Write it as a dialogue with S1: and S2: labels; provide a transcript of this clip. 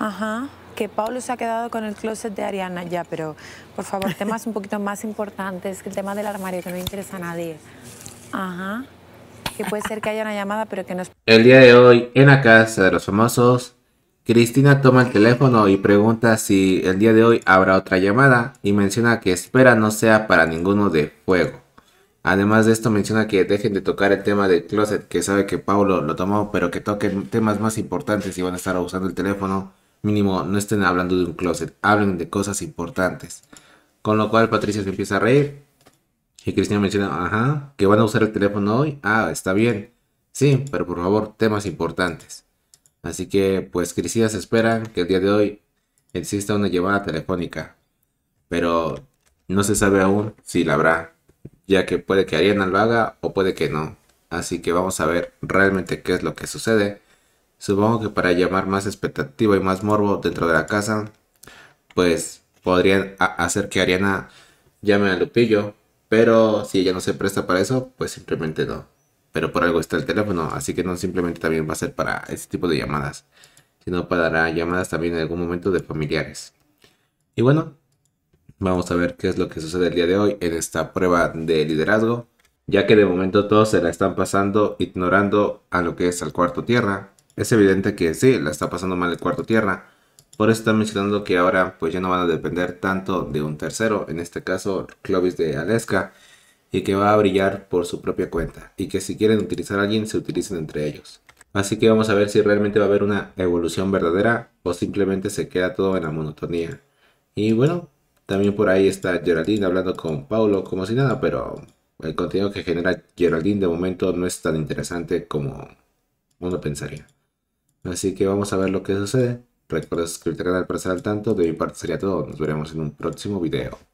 S1: Ajá, que Pablo se ha quedado con el closet de Ariana ya, pero por favor, temas un poquito más importantes que el tema del armario, que no interesa a nadie. Ajá, que puede ser que haya una llamada, pero que no es...
S2: El día de hoy, en la casa de los famosos, Cristina toma el teléfono y pregunta si el día de hoy habrá otra llamada y menciona que espera no sea para ninguno de fuego. Además de esto menciona que dejen de tocar el tema del closet, que sabe que Paulo lo tomó, pero que toquen temas más importantes y van a estar usando el teléfono Mínimo, no estén hablando de un closet, hablen de cosas importantes. Con lo cual Patricia se empieza a reír. Y Cristina menciona, ajá, que van a usar el teléfono hoy. Ah, está bien. Sí, pero por favor, temas importantes. Así que, pues Cristina se espera que el día de hoy exista una llamada telefónica. Pero no se sabe aún si la habrá, ya que puede que Ariana lo haga o puede que no. Así que vamos a ver realmente qué es lo que sucede Supongo que para llamar más expectativa y más morbo dentro de la casa, pues podrían hacer que Ariana llame a Lupillo, pero si ella no se presta para eso, pues simplemente no. Pero por algo está el teléfono, así que no simplemente también va a ser para ese tipo de llamadas, sino para llamadas también en algún momento de familiares. Y bueno, vamos a ver qué es lo que sucede el día de hoy en esta prueba de liderazgo, ya que de momento todos se la están pasando ignorando a lo que es al cuarto tierra, es evidente que sí, la está pasando mal el cuarto tierra. Por eso está mencionando que ahora pues ya no van a depender tanto de un tercero, en este caso Clovis de Aleska, y que va a brillar por su propia cuenta, y que si quieren utilizar a alguien se utilicen entre ellos. Así que vamos a ver si realmente va a haber una evolución verdadera o simplemente se queda todo en la monotonía. Y bueno, también por ahí está Geraldine hablando con Paulo como si nada, pero el contenido que genera Geraldine de momento no es tan interesante como uno pensaría. Así que vamos a ver lo que sucede. Recuerda suscribirte al canal para estar al tanto. De mi parte sería todo. Nos veremos en un próximo video.